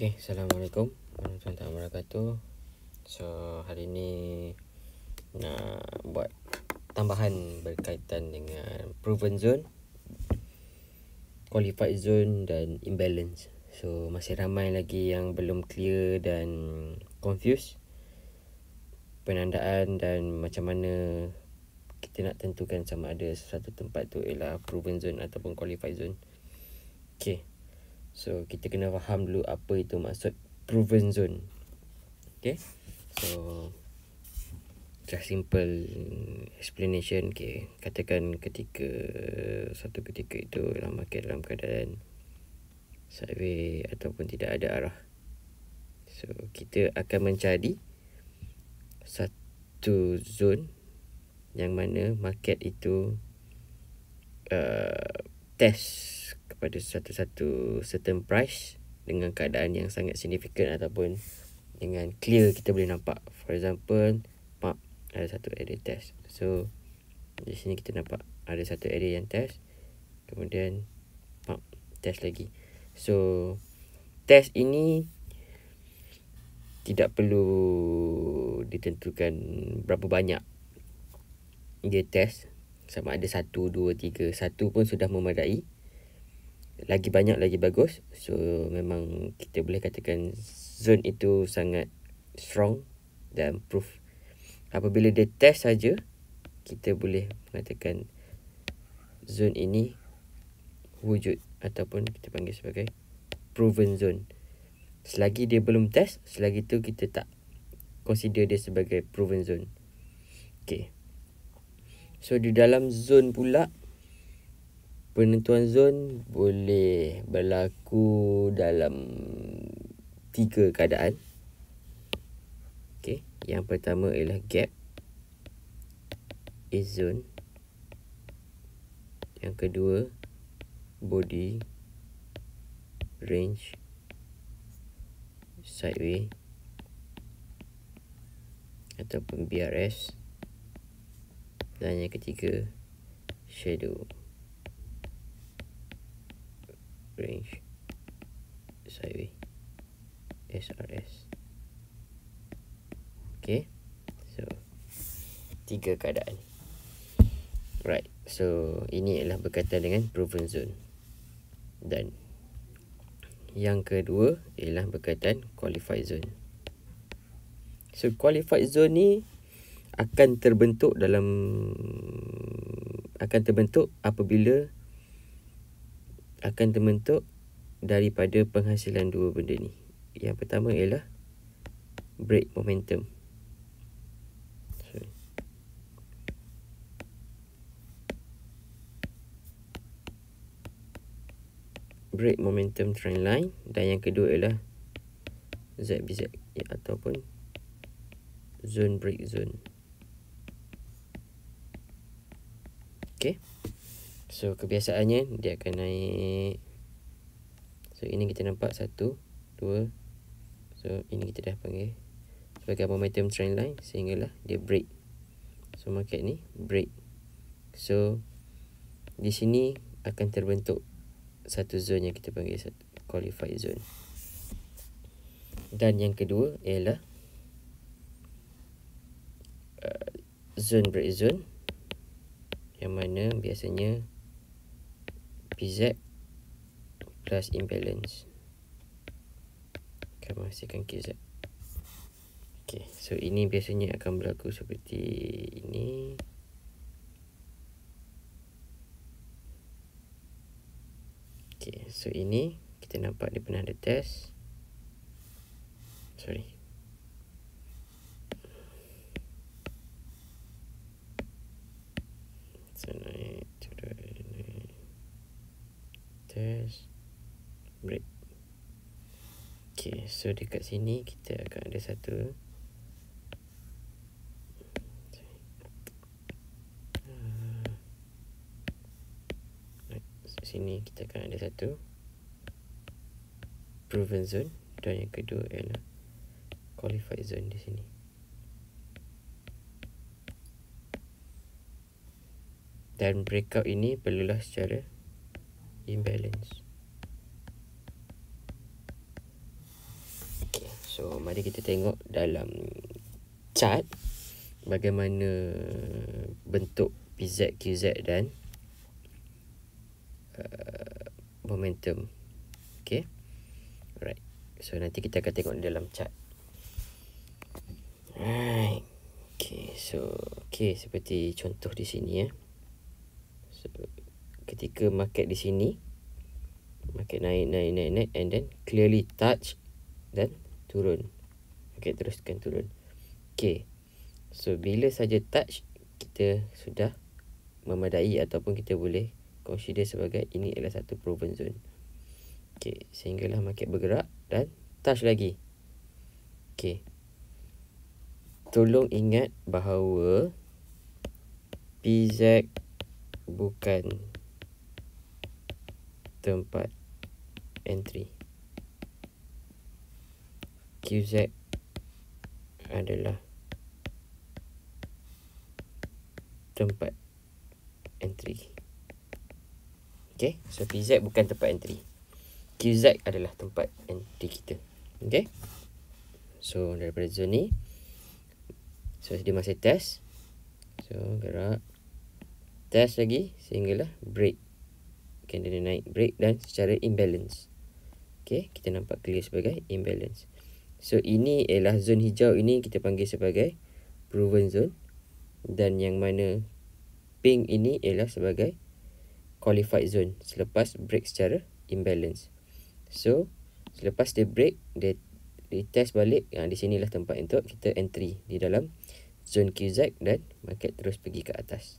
Okay, Assalamualaikum Warahmatullahi So, hari ni Nak buat Tambahan berkaitan dengan Proven zone Qualified zone dan Imbalance, so masih ramai lagi Yang belum clear dan confuse Penandaan dan macam mana Kita nak tentukan Sama ada satu tempat tu ialah Proven zone ataupun qualified zone Okay So kita kena faham dulu apa itu maksud proven zone Okay So Just simple explanation Okay Katakan ketika Satu ketika itu dalam market dalam keadaan Sideway ataupun tidak ada arah So kita akan mencari Satu zone Yang mana market itu uh, Test kepada satu-satu certain price dengan keadaan yang sangat signifikan ataupun dengan clear kita boleh nampak for example pak ada satu area test so di sini kita nampak ada satu area yang test kemudian pak test lagi so test ini tidak perlu ditentukan berapa banyak dia test sama ada satu, dua, tiga Satu pun sudah memadai lagi banyak lagi bagus so memang kita boleh katakan zone itu sangat strong dan proof apabila dia test saja kita boleh mengatakan zone ini wujud ataupun kita panggil sebagai proven zone selagi dia belum test selagi itu kita tak consider dia sebagai proven zone okey so di dalam zone pula penentuan zon boleh berlaku dalam tiga keadaan. Okay. Yang pertama ialah gap. Is zone. Yang kedua, body, range, sideway ataupun BRS dan yang ketiga shadow Range, SIV SRS ok so tiga keadaan right so ini adalah berkaitan dengan proven zone dan yang kedua ialah berkaitan qualified zone so qualified zone ni akan terbentuk dalam akan terbentuk apabila akan terbentuk daripada penghasilan dua benda ni. Yang pertama ialah break momentum. break momentum trend line dan yang kedua ialah ZBZ ya, ataupun zone break zone okay So kebiasaannya dia akan naik So ini kita nampak satu, dua So ini kita dah panggil sebagai momentum trend line Sehinggalah dia break So market ni break So di sini akan terbentuk satu zone yang kita panggil satu qualified zone Dan yang kedua ialah uh, zone break zone yang mana biasanya FPZ plus imbalance akan menghasilkan KZ ok so ini biasanya akan berlaku seperti ini ok so ini kita nampak dia pernah ada test sorry break. Okay, so dekat sini kita akan ada satu. Ah. sini kita akan ada satu proven zone dan yang kedua ialah qualified zone di sini dan breakout ini perlulah secara imbalance So mari kita tengok dalam chart bagaimana bentuk PZ, QZ dan uh, momentum. Okay. Alright. So nanti kita akan tengok dalam chart. Alright. Okay. So okay seperti contoh di sini ya. So, ketika market di sini market naik naik naik naik and then clearly touch then turun okey teruskan turun okey so bila saja touch kita sudah memadai ataupun kita boleh consider sebagai ini adalah satu proven zone okey sehinggalah market bergerak dan touch lagi okey tolong ingat bahawa PZ bukan tempat entry QZ adalah tempat entry. Okay, so PZ bukan tempat entry. QZ adalah tempat entry kita. Okay, so daripada zone ni. So, dia masih test. So, gerak. Test lagi sehinggalah break. Okay, dia naik break dan secara imbalance. Okay, kita nampak clear sebagai imbalance. So ini ialah zon hijau ini kita panggil sebagai proven zone dan yang mana pink ini ialah sebagai qualified zone selepas break secara imbalance. So selepas dia break dia retest balik yang ha, di sinilah tempat untuk kita entry di dalam zon QZ dan market terus pergi ke atas.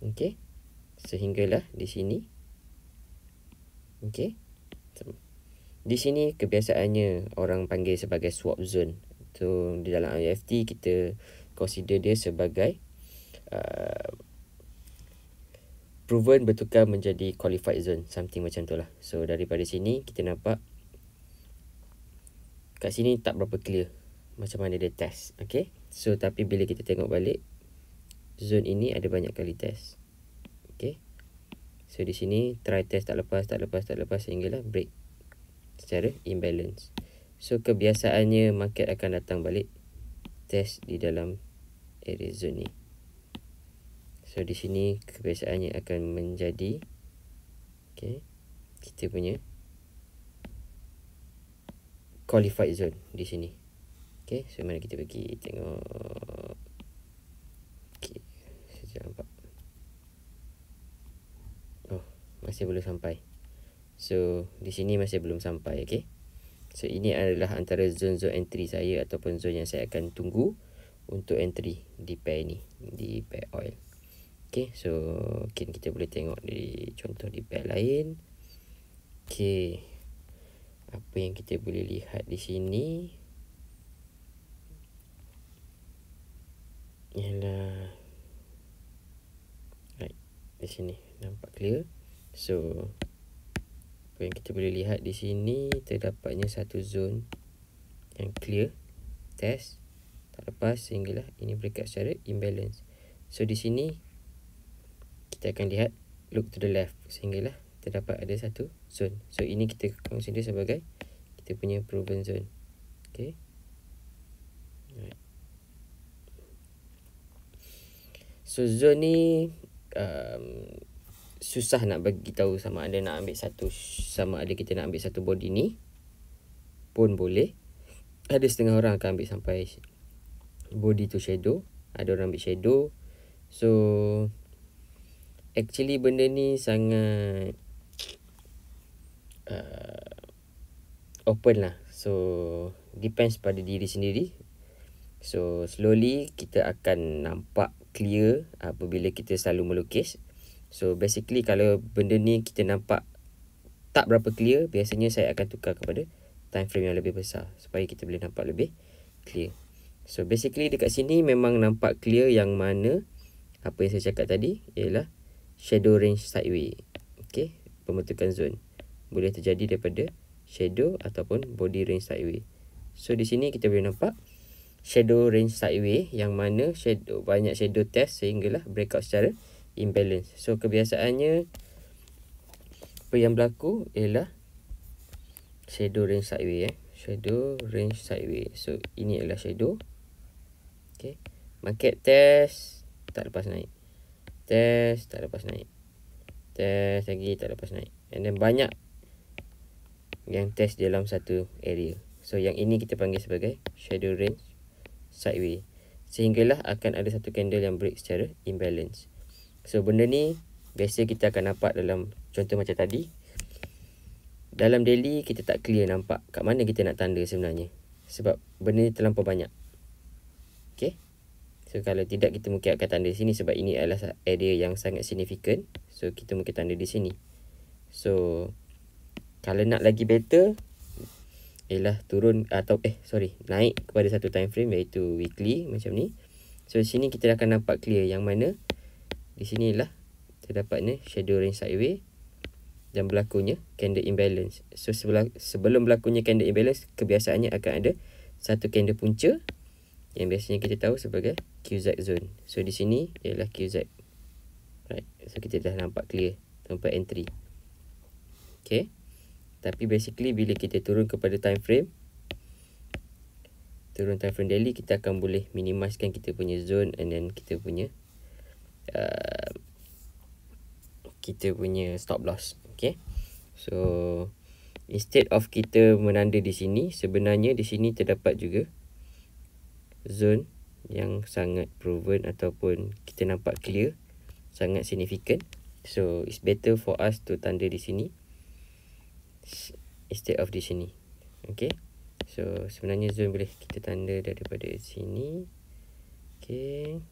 Okey. Sehinggalah di sini. Okey. Di sini kebiasaannya orang panggil sebagai swap zone. So di dalam IFT kita consider dia sebagai uh, proven bertukar menjadi qualified zone. Something macam tu lah. So daripada sini kita nampak kat sini tak berapa clear macam mana dia test. Okay. So tapi bila kita tengok balik zone ini ada banyak kali test. Okay. So di sini try test tak lepas, tak lepas, tak lepas sehinggalah break secara imbalance. So kebiasaannya market akan datang balik test di dalam area zone ni. So di sini kebiasaannya akan menjadi okay, kita punya qualified zone di sini. okay, so mana kita pergi tengok okey. Saya nampak. Oh, masih belum sampai. So di sini masih belum sampai okay? So ini adalah antara zone-zone entry saya Ataupun zone yang saya akan tunggu Untuk entry di pair ni Di pair oil Okay so mungkin kita boleh tengok di Contoh di pair lain Okay Apa yang kita boleh lihat di sini Ialah Right Di sini nampak clear So apa yang kita boleh lihat di sini terdapatnya satu zone yang clear test tak lepas sehinggalah ini berikat secara imbalance. So di sini kita akan lihat look to the left sehinggalah terdapat ada satu zone. So ini kita consider sebagai kita punya proven zone. Okay. So zone ni um, susah nak bagi tahu sama ada nak ambil satu sama ada kita nak ambil satu body ni pun boleh. Ada setengah orang akan ambil sampai body tu shadow, ada orang ambil shadow. So actually benda ni sangat uh, open lah. So depends pada diri sendiri. So slowly kita akan nampak clear apabila kita selalu melukis So basically kalau benda ni kita nampak tak berapa clear Biasanya saya akan tukar kepada time frame yang lebih besar Supaya kita boleh nampak lebih clear So basically dekat sini memang nampak clear yang mana Apa yang saya cakap tadi ialah shadow range sideway Okay, pembentukan zone Boleh terjadi daripada shadow ataupun body range sideway So di sini kita boleh nampak shadow range sideway Yang mana shadow banyak shadow test sehinggalah breakout secara imbalance. So kebiasaannya apa yang berlaku ialah shadow range sideways eh. Shadow range sideways. So ini ialah shadow. Okay. Market test tak lepas naik. Test tak lepas naik. Test lagi tak lepas naik. And then banyak yang test dalam satu area. So yang ini kita panggil sebagai shadow range sideways. Sehinggalah akan ada satu candle yang break secara imbalance. So benda ni biasa kita akan nampak dalam contoh macam tadi. Dalam daily kita tak clear nampak kat mana kita nak tanda sebenarnya. Sebab benda ni terlampau banyak. Okay. So kalau tidak kita mungkin akan tanda di sini sebab ini adalah area yang sangat signifikan. So kita mungkin tanda di sini. So kalau nak lagi better ialah turun atau eh sorry naik kepada satu time frame iaitu weekly macam ni. So sini kita akan nampak clear yang mana di sinilah terdapatnya shadow range sideways dan berlakunya candle imbalance. So sebelah, sebelum berlakunya candle imbalance, kebiasaannya akan ada satu candle punca yang biasanya kita tahu sebagai QZ zone. So di sini ialah QZ. Right. So kita dah nampak clear tempat entry. Okay. Tapi basically bila kita turun kepada time frame, turun time frame daily, kita akan boleh minimiskan kita punya zone and then kita punya Uh, kita punya stop loss okay so instead of kita menanda di sini sebenarnya di sini terdapat juga zone yang sangat proven ataupun kita nampak clear sangat significant so it's better for us to tanda di sini instead of di sini okay so sebenarnya zone boleh kita tanda daripada sini okay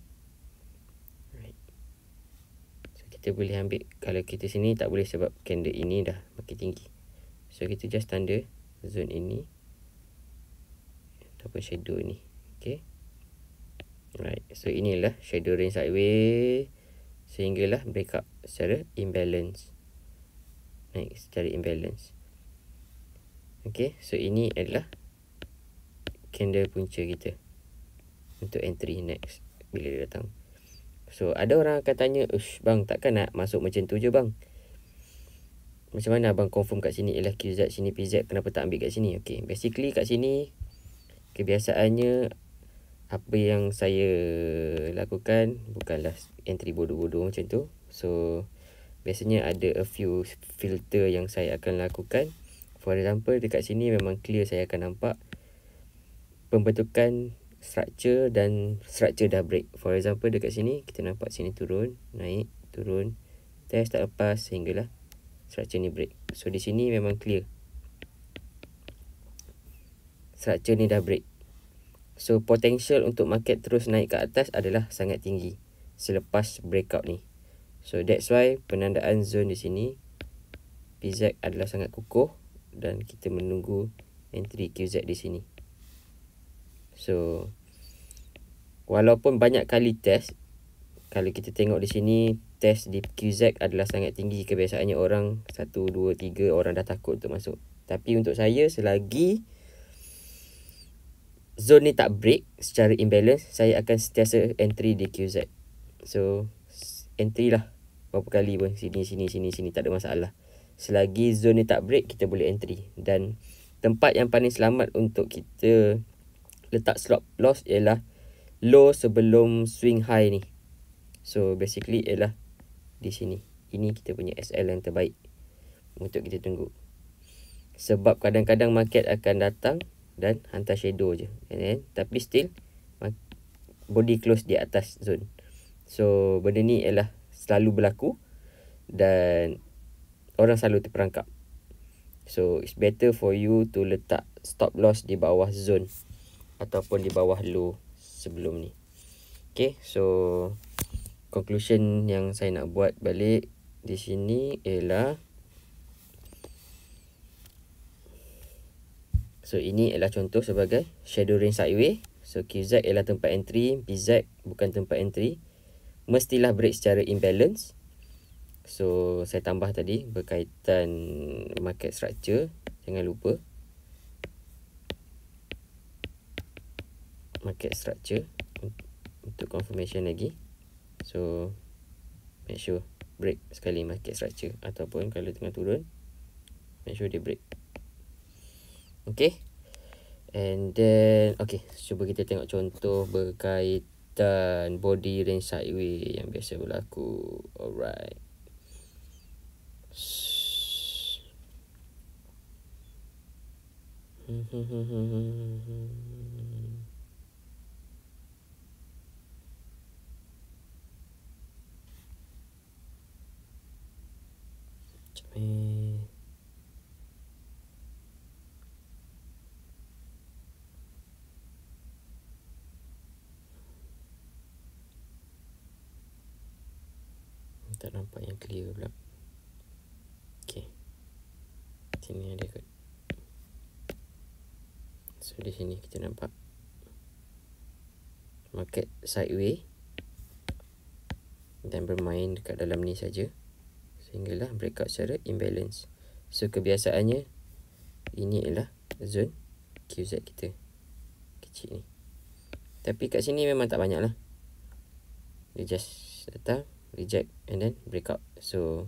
kita boleh ambil kalau kita sini tak boleh sebab candle ini dah makin tinggi so kita just tanda zone ini ataupun shadow ni okay. alright so inilah shadow range sideways sehinggalah break up secara imbalance naik secara imbalance Okay, so ini adalah candle punca kita untuk entry next bila dia datang So ada orang akan tanya Ush bang takkan nak masuk macam tu je bang Macam mana abang confirm kat sini Ialah QZ sini PZ kenapa tak ambil kat sini Okay basically kat sini Kebiasaannya Apa yang saya lakukan Bukanlah entry bodoh-bodoh macam tu So Biasanya ada a few filter yang saya akan lakukan For example dekat sini memang clear saya akan nampak Pembentukan structure dan structure dah break. For example dekat sini kita nampak sini turun, naik, turun, test tak lepas sehinggalah structure ni break. So di sini memang clear. Structure ni dah break. So potential untuk market terus naik ke atas adalah sangat tinggi selepas breakout ni. So that's why penandaan zone di sini PZ adalah sangat kukuh dan kita menunggu entry QZ di sini. So Walaupun banyak kali test Kalau kita tengok di sini Test di QZ adalah sangat tinggi Kebiasaannya orang Satu, dua, tiga orang dah takut untuk masuk Tapi untuk saya selagi zon ni tak break Secara imbalance Saya akan setiasa entry di QZ So Entry lah Berapa kali pun Sini, sini, sini, sini Tak ada masalah Selagi zon ni tak break Kita boleh entry Dan Tempat yang paling selamat untuk kita letak stop loss ialah low sebelum swing high ni. So basically ialah di sini. Ini kita punya SL yang terbaik untuk kita tunggu. Sebab kadang-kadang market akan datang dan hantar shadow je. And then, tapi still body close di atas zone. So benda ni ialah selalu berlaku dan orang selalu terperangkap. So it's better for you to letak stop loss di bawah zone ataupun di bawah low sebelum ni. Okay, so conclusion yang saya nak buat balik di sini ialah So ini ialah contoh sebagai shadow range sideway. So QZ ialah tempat entry, BZ bukan tempat entry. Mestilah break secara imbalance. So saya tambah tadi berkaitan market structure. Jangan lupa. market structure untuk confirmation lagi so make sure break sekali market structure ataupun kalau tengah turun make sure dia break okay and then okay cuba kita tengok contoh berkaitan body range sideway yang biasa berlaku alright so, hmm, hmm, hmm, tapi tak nampak yang clear pula Okay sini ada kot so di sini kita nampak market sideway dan bermain dekat dalam ni saja sehinggalah breakout secara imbalance. So kebiasaannya ini ialah zone QZ kita kecil ni. Tapi kat sini memang tak banyak lah. Dia just datang, reject and then breakout. So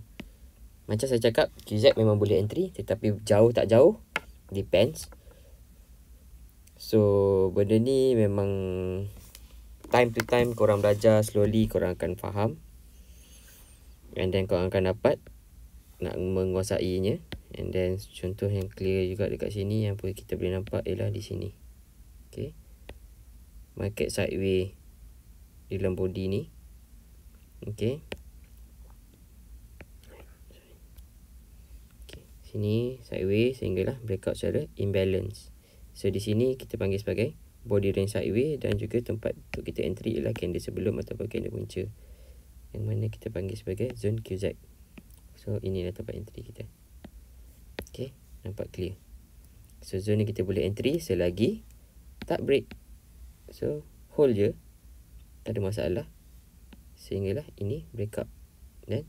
macam saya cakap QZ memang boleh entry tetapi jauh tak jauh depends. So benda ni memang time to time korang belajar slowly korang akan faham And then korang akan dapat Nak menguasainya And then contoh yang clear juga dekat sini Yang boleh kita boleh nampak ialah di sini Okay Market sideway Di dalam body ni Okay Sini sideway sehinggalah breakout secara imbalance So di sini kita panggil sebagai body range sideway Dan juga tempat untuk kita entry ialah candle sebelum ataupun candle punca yang mana kita panggil sebagai zone QZ. So inilah tempat entry kita. Okay, nampak clear. So zone ni kita boleh entry selagi tak break. So hold je. Tak ada masalah. Sehinggalah ini break breakout. Dan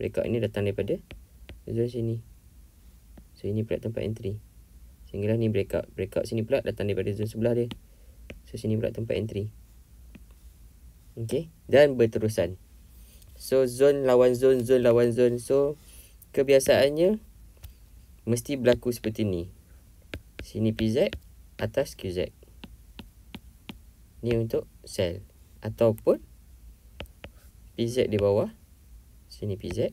breakout ini datang daripada zone sini. So ini pula tempat entry. Sehinggalah ni break break Breakout sini pula datang daripada zone sebelah dia. So sini pula tempat entry. Okay. Dan berterusan. So zon lawan zon zon lawan zon So kebiasaannya mesti berlaku seperti ni. Sini PZ, atas QZ. Ni untuk sel. Ataupun PZ di bawah. Sini PZ.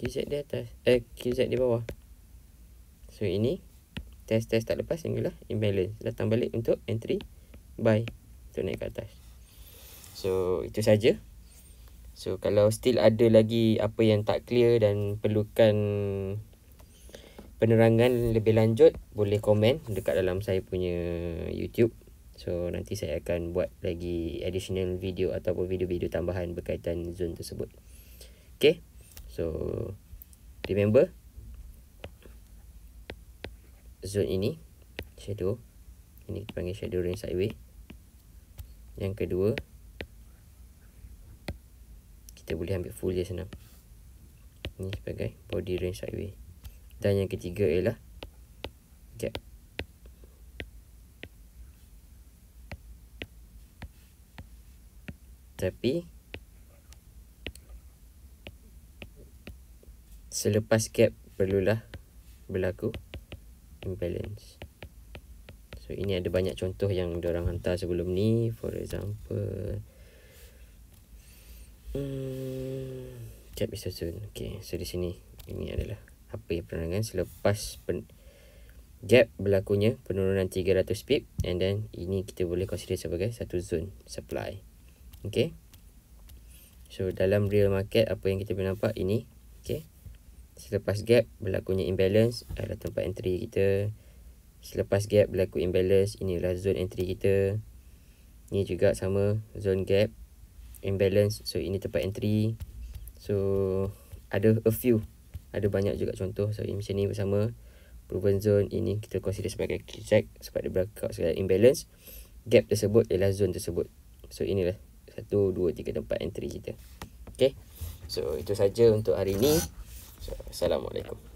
QZ di atas. Eh, QZ di bawah. So ini test-test tak lepas inilah imbalance. Datang balik untuk entry buy. Untuk naik ke atas. So itu saja. So kalau still ada lagi apa yang tak clear dan perlukan penerangan lebih lanjut boleh komen dekat dalam saya punya YouTube. So nanti saya akan buat lagi additional video ataupun video-video tambahan berkaitan zon tersebut. Okay. So remember zon ini shadow ini kita panggil shadow range sideways. Yang kedua kita boleh ambil full je senang ni sebagai body range sideway dan yang ketiga ialah sekejap tapi selepas gap perlulah berlaku imbalance so ini ada banyak contoh yang diorang hantar sebelum ni for example Hmm, jap Mr. Zun. Okay, so di sini. Ini adalah apa yang penerangan selepas pen gap berlakunya penurunan 300 pip and then ini kita boleh consider sebagai satu zone supply. Okay. So, dalam real market apa yang kita boleh nampak ini. Okay. Selepas gap berlakunya imbalance adalah tempat entry kita. Selepas gap berlaku imbalance inilah zone entry kita. Ini juga sama zone gap imbalance so ini tempat entry so ada a few ada banyak juga contoh so ini macam ni bersama proven zone ini kita consider sebagai check sebab dia berlaku sebagai imbalance gap tersebut ialah zone tersebut so inilah 1, 2, 3 tempat entry kita Okay, so itu saja untuk hari ini so, Assalamualaikum